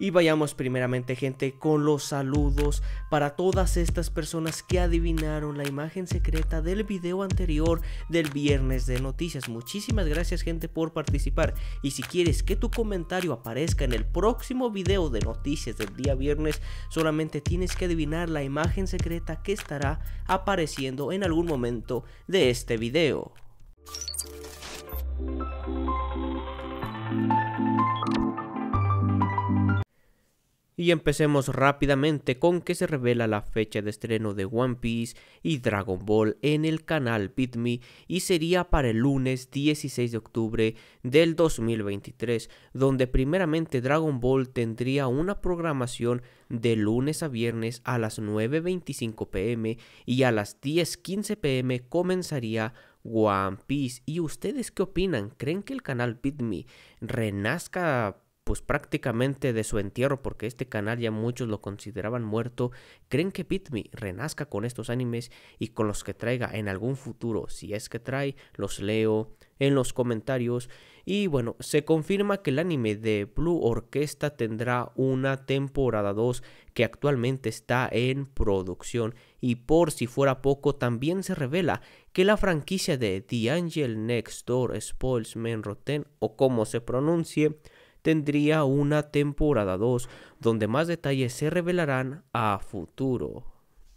Y vayamos primeramente gente con los saludos para todas estas personas que adivinaron la imagen secreta del video anterior del viernes de noticias. Muchísimas gracias gente por participar y si quieres que tu comentario aparezca en el próximo video de noticias del día viernes, solamente tienes que adivinar la imagen secreta que estará apareciendo en algún momento de este video. Y empecemos rápidamente con que se revela la fecha de estreno de One Piece y Dragon Ball en el canal Bitme y sería para el lunes 16 de octubre del 2023, donde primeramente Dragon Ball tendría una programación de lunes a viernes a las 9.25 pm y a las 10.15 pm comenzaría One Piece. ¿Y ustedes qué opinan? ¿Creen que el canal Bitme renazca pues prácticamente de su entierro, porque este canal ya muchos lo consideraban muerto, creen que Pitmi renazca con estos animes y con los que traiga en algún futuro. Si es que trae, los leo en los comentarios. Y bueno, se confirma que el anime de Blue Orquesta tendrá una temporada 2 que actualmente está en producción. Y por si fuera poco, también se revela que la franquicia de The Angel Next Door Spoils Men Rotten, o como se pronuncie, tendría una temporada 2 donde más detalles se revelarán a futuro.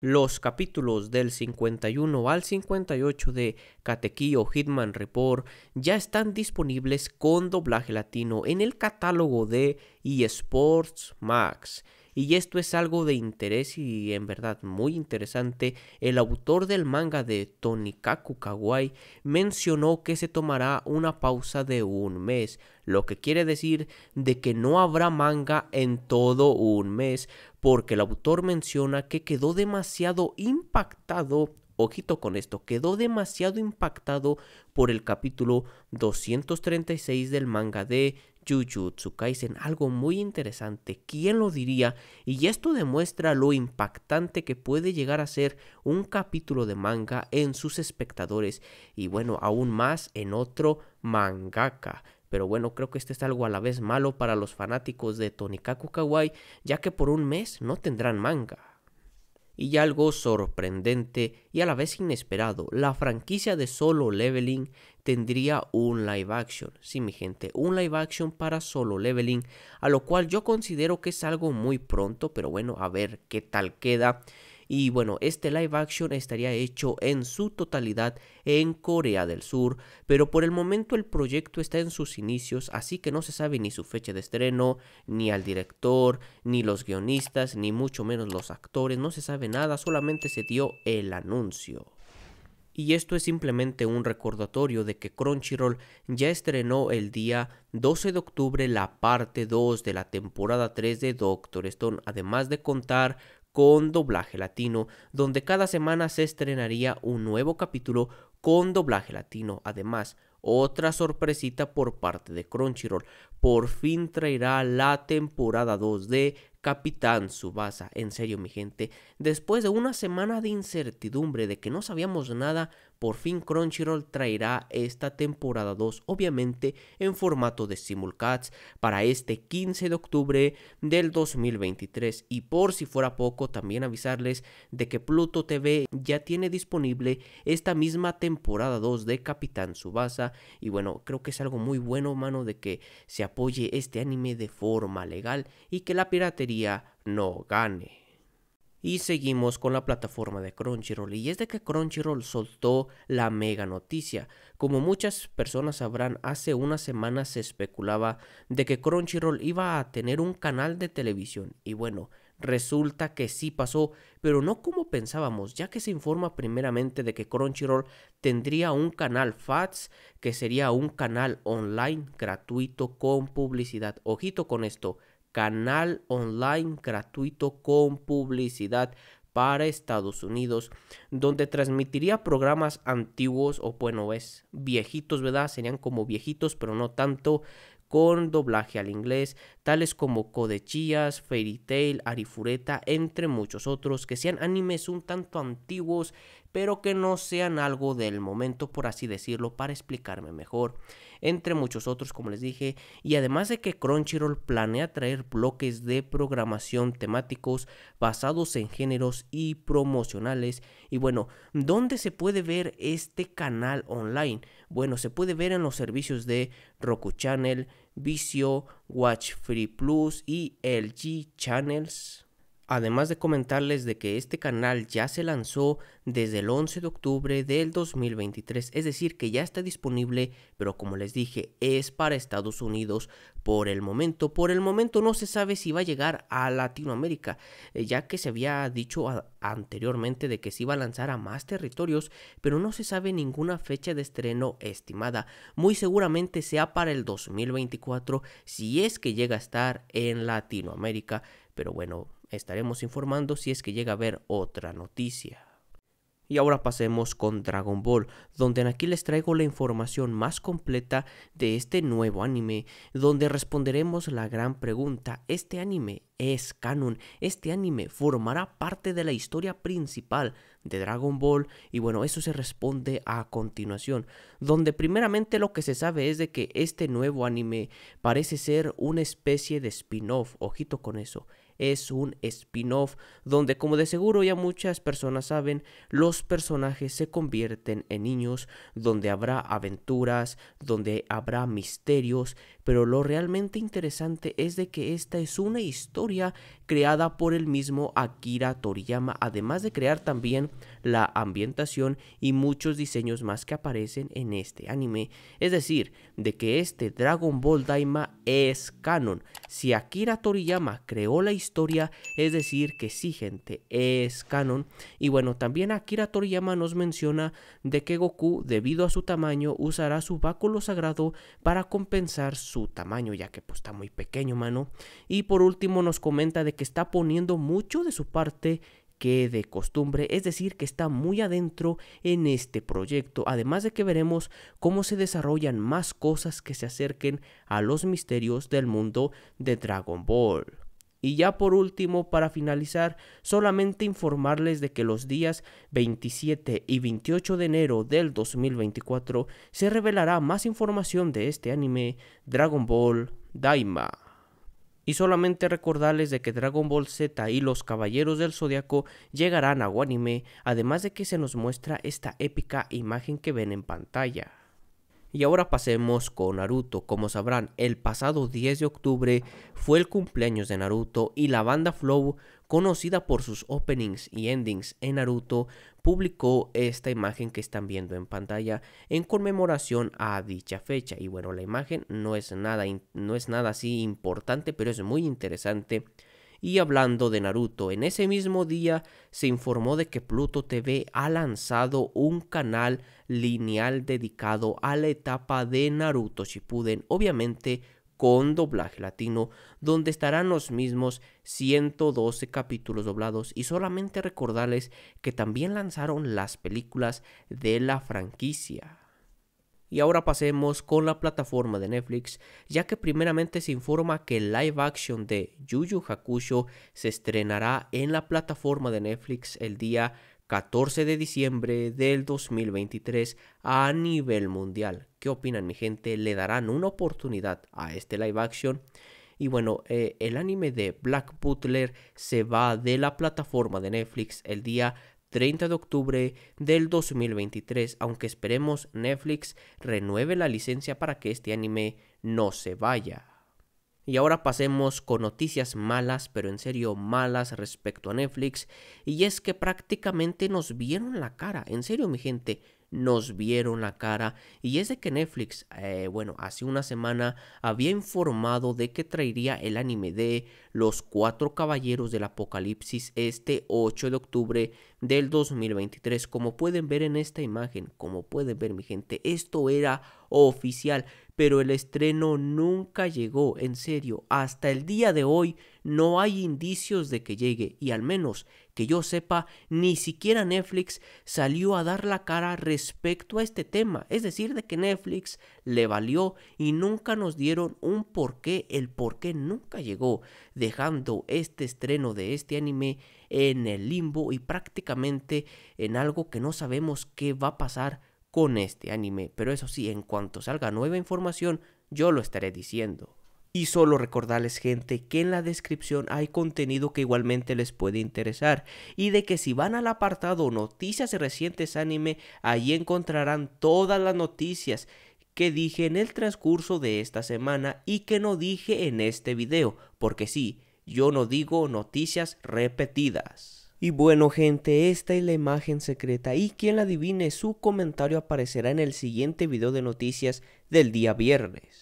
Los capítulos del 51 al 58 de Catequillo Hitman Report ya están disponibles con doblaje latino en el catálogo de eSports Max y esto es algo de interés y en verdad muy interesante, el autor del manga de Tonikaku Kawaii mencionó que se tomará una pausa de un mes, lo que quiere decir de que no habrá manga en todo un mes, porque el autor menciona que quedó demasiado impactado ojito con esto, quedó demasiado impactado por el capítulo 236 del manga de Jujutsu Kaisen, algo muy interesante, ¿quién lo diría? Y esto demuestra lo impactante que puede llegar a ser un capítulo de manga en sus espectadores y bueno, aún más en otro mangaka. Pero bueno, creo que este es algo a la vez malo para los fanáticos de Tonikaku Kawaii, ya que por un mes no tendrán manga. Y algo sorprendente y a la vez inesperado, la franquicia de Solo Leveling tendría un live action. Sí, mi gente, un live action para solo leveling, a lo cual yo considero que es algo muy pronto, pero bueno, a ver qué tal queda. Y bueno, este live action estaría hecho en su totalidad en Corea del Sur, pero por el momento el proyecto está en sus inicios, así que no se sabe ni su fecha de estreno, ni al director, ni los guionistas, ni mucho menos los actores, no se sabe nada, solamente se dio el anuncio y esto es simplemente un recordatorio de que Crunchyroll ya estrenó el día 12 de octubre la parte 2 de la temporada 3 de Doctor Stone, además de contar con doblaje latino, donde cada semana se estrenaría un nuevo capítulo con doblaje latino. Además, otra sorpresita por parte de Crunchyroll. Por fin traerá la temporada 2 de Capitán Subasa, en serio mi gente, después de una semana de incertidumbre de que no sabíamos nada, por fin Crunchyroll traerá esta temporada 2, obviamente en formato de simulcast para este 15 de octubre del 2023. Y por si fuera poco, también avisarles de que Pluto TV ya tiene disponible esta misma temporada 2 de Capitán Subasa. Y bueno, creo que es algo muy bueno, mano, de que se apoye este anime de forma legal y que la piratería no gane. Y seguimos con la plataforma de Crunchyroll. Y es de que Crunchyroll soltó la mega noticia. Como muchas personas sabrán, hace unas semanas se especulaba de que Crunchyroll iba a tener un canal de televisión. Y bueno, resulta que sí pasó, pero no como pensábamos, ya que se informa primeramente de que Crunchyroll tendría un canal FATS, que sería un canal online gratuito con publicidad. Ojito con esto canal online gratuito con publicidad para Estados Unidos, donde transmitiría programas antiguos o bueno, es viejitos, ¿verdad? Serían como viejitos, pero no tanto con doblaje al inglés, tales como codechillas Fairy Tail, Arifureta, entre muchos otros, que sean animes un tanto antiguos pero que no sean algo del momento, por así decirlo, para explicarme mejor, entre muchos otros, como les dije, y además de que Crunchyroll planea traer bloques de programación temáticos basados en géneros y promocionales, y bueno, ¿dónde se puede ver este canal online? Bueno, se puede ver en los servicios de Roku Channel, Vizio, Watch Free Plus y LG Channels además de comentarles de que este canal ya se lanzó desde el 11 de octubre del 2023, es decir, que ya está disponible, pero como les dije, es para Estados Unidos por el momento. Por el momento no se sabe si va a llegar a Latinoamérica, eh, ya que se había dicho anteriormente de que se iba a lanzar a más territorios, pero no se sabe ninguna fecha de estreno estimada. Muy seguramente sea para el 2024, si es que llega a estar en Latinoamérica, pero bueno estaremos informando si es que llega a haber otra noticia. Y ahora pasemos con Dragon Ball, donde aquí les traigo la información más completa de este nuevo anime, donde responderemos la gran pregunta, ¿este anime es canon? ¿Este anime formará parte de la historia principal? de Dragon Ball. Y bueno, eso se responde a continuación. Donde primeramente lo que se sabe es de que este nuevo anime parece ser una especie de spin-off. Ojito con eso es un spin-off donde como de seguro ya muchas personas saben, los personajes se convierten en niños, donde habrá aventuras, donde habrá misterios, pero lo realmente interesante es de que esta es una historia creada por el mismo Akira Toriyama, además de crear también la ambientación y muchos diseños más que aparecen en este anime. Es decir, de que este Dragon Ball Daima es canon. Si Akira Toriyama creó la historia, es decir que sí gente, es canon. Y bueno, también Akira Toriyama nos menciona de que Goku, debido a su tamaño, usará su báculo sagrado para compensar su tamaño, ya que pues está muy pequeño, mano. Y por último nos comenta de que está poniendo mucho de su parte que de costumbre, es decir, que está muy adentro en este proyecto, además de que veremos cómo se desarrollan más cosas que se acerquen a los misterios del mundo de Dragon Ball. Y ya por último, para finalizar, solamente informarles de que los días 27 y 28 de enero del 2024 se revelará más información de este anime Dragon Ball Daima. Y solamente recordarles de que Dragon Ball Z y los Caballeros del Zodiaco llegarán a Guanime, además de que se nos muestra esta épica imagen que ven en pantalla. Y ahora pasemos con Naruto. Como sabrán, el pasado 10 de octubre fue el cumpleaños de Naruto y la banda Flow, conocida por sus openings y endings en Naruto, publicó esta imagen que están viendo en pantalla en conmemoración a dicha fecha. Y bueno, la imagen no es nada, no es nada así importante, pero es muy interesante y hablando de Naruto, en ese mismo día se informó de que Pluto TV ha lanzado un canal lineal dedicado a la etapa de Naruto Shippuden, obviamente con doblaje latino, donde estarán los mismos 112 capítulos doblados y solamente recordarles que también lanzaron las películas de la franquicia. Y ahora pasemos con la plataforma de Netflix, ya que primeramente se informa que el live action de Yu Hakusho se estrenará en la plataforma de Netflix el día 14 de diciembre del 2023 a nivel mundial. ¿Qué opinan mi gente? ¿Le darán una oportunidad a este live action? Y bueno, eh, el anime de Black Butler se va de la plataforma de Netflix el día 30 de octubre del 2023, aunque esperemos Netflix renueve la licencia para que este anime no se vaya. Y ahora pasemos con noticias malas, pero en serio malas respecto a Netflix, y es que prácticamente nos vieron la cara, en serio mi gente, nos vieron la cara. Y es de que Netflix, eh, bueno, hace una semana había informado de que traería el anime de Los Cuatro Caballeros del Apocalipsis este 8 de octubre del 2023. Como pueden ver en esta imagen, como pueden ver mi gente, esto era oficial pero el estreno nunca llegó, en serio, hasta el día de hoy no hay indicios de que llegue, y al menos que yo sepa, ni siquiera Netflix salió a dar la cara respecto a este tema, es decir, de que Netflix le valió y nunca nos dieron un porqué, el porqué nunca llegó, dejando este estreno de este anime en el limbo y prácticamente en algo que no sabemos qué va a pasar con este anime, pero eso sí, en cuanto salga nueva información, yo lo estaré diciendo. Y solo recordarles gente que en la descripción hay contenido que igualmente les puede interesar y de que si van al apartado noticias recientes anime, ahí encontrarán todas las noticias que dije en el transcurso de esta semana y que no dije en este video, porque sí, yo no digo noticias repetidas. Y bueno gente, esta es la imagen secreta y quien la adivine su comentario aparecerá en el siguiente video de noticias del día viernes.